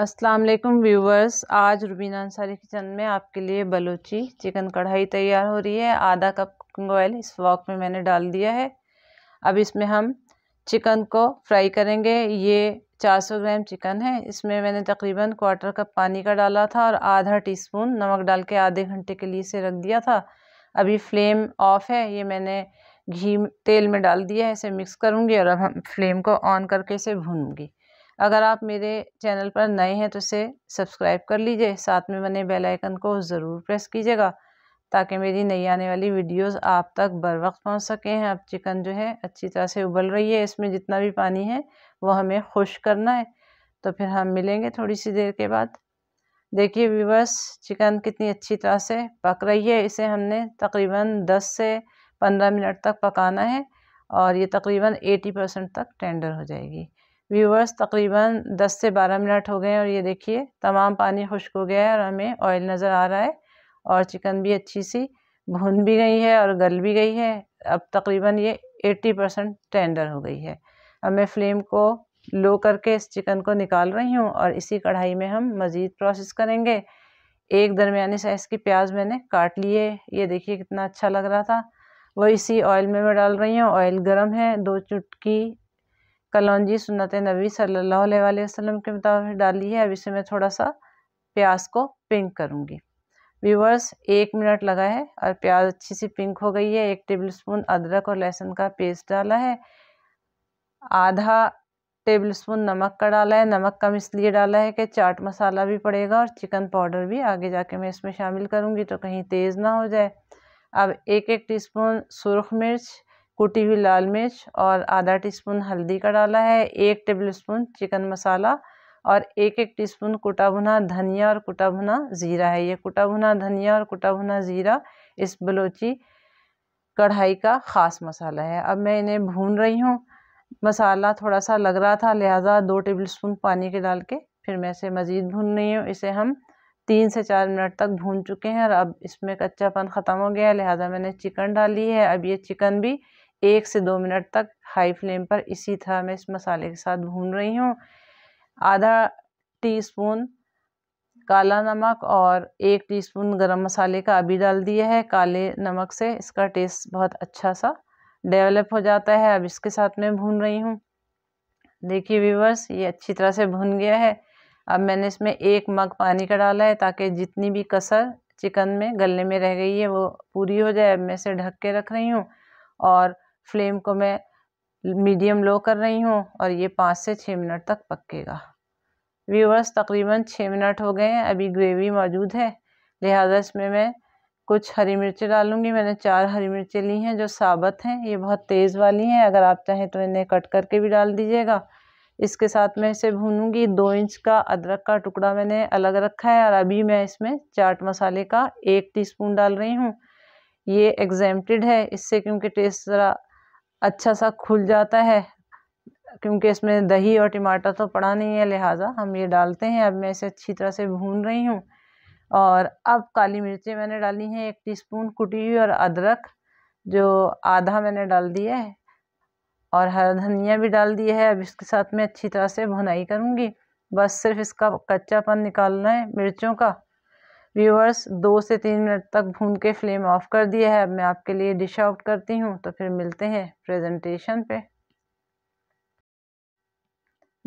अस्सलाम वालेकुम व्यूवर्स आज रुबीना अंसारी किचन में आपके लिए बलूची चिकन कढ़ाई तैयार हो रही है आधा कप कुकिंग ऑयल इस वॉक में मैंने डाल दिया है अब इसमें हम चिकन को फ्राई करेंगे ये 400 ग्राम चिकन है इसमें मैंने तकरीबन क्वार्टर कप पानी का डाला था और आधा टीस्पून नमक डाल के आधे घंटे के लिए इसे रख दिया था अभी फ्लेम ऑफ़ है ये मैंने घी तेल में डाल दिया है इसे मिक्स करूँगी और अब हम फ्लेम को ऑन करके इसे भूनूँगी अगर आप मेरे चैनल पर नए हैं तो इसे सब्सक्राइब कर लीजिए साथ में बने बेल आइकन को ज़रूर प्रेस कीजिएगा ताकि मेरी नई आने वाली वीडियोस आप तक बर वक्त पहुँच सकें अब चिकन जो है अच्छी तरह से उबल रही है इसमें जितना भी पानी है वो हमें खुश करना है तो फिर हम मिलेंगे थोड़ी सी देर के बाद देखिए व्यूवर्स चिकन कितनी अच्छी तरह से पक रही है इसे हमने तकरीबन 10 से 15 मिनट तक पकाना है और ये तकरीबन 80 परसेंट तक टेंडर हो जाएगी व्यूवर्स तकरीबन 10 से 12 मिनट हो गए हैं और ये देखिए तमाम पानी खुश्क हो गया है और हमें ऑयल नज़र आ रहा है और चिकन भी अच्छी सी भुन भी गई है और गल भी गई है अब तकरीबन ये 80 परसेंट टेंडर हो गई है अब मैं फ्लेम को लो करके इस चिकन को निकाल रही हूँ और इसी कढ़ाई में हम मज़ीद प्रोसेस करेंगे एक दरमिया साइज़ की प्याज मैंने काट लिए ये देखिए कितना अच्छा लग रहा था वो इसी ऑयल में मैं डाल रही हूँ ऑयल गर्म है दो चुटकी कलौजी सुनत नबी सल्लल्लाहु अलैहि के मुताबिक डाली है अब इसे मैं थोड़ा सा प्याज को पिंक करूँगी व्यूवर्स एक मिनट लगा है और प्याज अच्छी सी पिंक हो गई है एक टेबल स्पून अदरक और लहसुन का पेस्ट डाला है आधा टेबल स्पून नमक का डाला है नमक कम इसलिए डाला है कि चाट मसाला भी पड़ेगा और चिकन पाउडर भी आगे जाके मैं इसमें शामिल करूँगी तो कहीं तेज़ ना हो जाए अब एक एक टीस्पून सुरख मिर्च कुटी हुई लाल मिर्च और आधा टीस्पून हल्दी का डाला है एक टेबलस्पून चिकन मसाला और एक एक टीस्पून कुटा भुना धनिया और कुटा भुना ज़ीरा है ये कुटा भुना धनिया और कुटा भुना ज़ीरा इस बलोची कढ़ाई का ख़ास मसाला है अब मैं इन्हें भून रही हूँ मसाला थोड़ा सा लग रहा था लिहाजा दो टेबलस्पून पानी के डाल के फिर मैं इसे मज़ीद भून रही हूँ इसे हम तीन से चार मिनट तक भून चुके हैं और अब इसमें कच्चापन ख़त्म हो गया है लिहाजा मैंने चिकन डाली है अब ये चिकन भी एक से दो मिनट तक हाई फ्लेम पर इसी तरह मैं इस मसाले के साथ भून रही हूँ आधा टीस्पून काला नमक और एक टीस्पून गरम मसाले का अभी डाल दिया है काले नमक से इसका टेस्ट बहुत अच्छा सा डेवलप हो जाता है अब इसके साथ मैं भून रही हूँ देखिए व्यूवर्स ये अच्छी तरह से भून गया है अब मैंने इसमें एक मग पानी का डाला है ताकि जितनी भी कसर चिकन में गलने में रह गई है वो पूरी हो जाए अब मैं इसे ढक के रख रही हूँ और फ्लेम को मैं मीडियम लो कर रही हूँ और ये पाँच से छः मिनट तक पकेगा व्यूवर्स तकरीबन छः मिनट हो गए हैं अभी ग्रेवी मौजूद है लिहाजा इसमें मैं कुछ हरी मिर्चें डालूंगी मैंने चार हरी मिर्चें ली हैं जो साबत हैं ये बहुत तेज़ वाली हैं अगर आप चाहें तो इन्हें कट करके भी डाल दीजिएगा इसके साथ मैं इसे भूनूंगी दो इंच का अदरक का टुकड़ा मैंने अलग रखा है और अभी मैं इसमें चाट मसाले का एक टीस्पून डाल रही हूँ ये एग्जेम्प्टेड है इससे क्योंकि टेस्ट ज़रा अच्छा सा खुल जाता है क्योंकि इसमें दही और टमाटर तो पड़ा नहीं है लिहाजा हम ये डालते हैं अब मैं इसे अच्छी तरह से भून रही हूँ और अब काली मिर्चें मैंने डाली हैं एक टीस्पून कुटी हुई और अदरक जो आधा मैंने डाल दिया है और हरा धनिया भी डाल दिया है अब इसके साथ मैं अच्छी तरह से भुनाई करूँगी बस सिर्फ इसका कच्चापन निकालना है मिर्चों का व्यूअर्स दो से तीन मिनट तक भून के फ्लेम ऑफ कर दिया है अब मैं आपके लिए डिश आउट करती हूँ तो फिर मिलते हैं प्रेजेंटेशन पे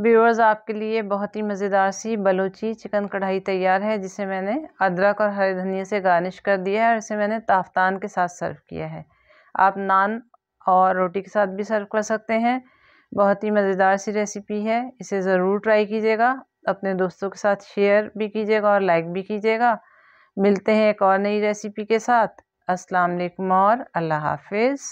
व्यूअर्स आपके लिए बहुत ही मज़ेदार सी बलोची चिकन कढ़ाई तैयार है जिसे मैंने अदरक और हरे धनिया से गार्निश कर दिया है और इसे मैंने ताफ्तान के साथ सर्व किया है आप नान और रोटी के साथ भी सर्व कर सकते हैं बहुत ही मज़ेदार सी रेसिपी है इसे ज़रूर ट्राई कीजिएगा अपने दोस्तों के साथ शेयर भी कीजिएगा और लाइक भी कीजिएगा मिलते हैं एक और नई रेसिपी के साथ अस्सलाम वालेकुम और अल्लाह हाफिज़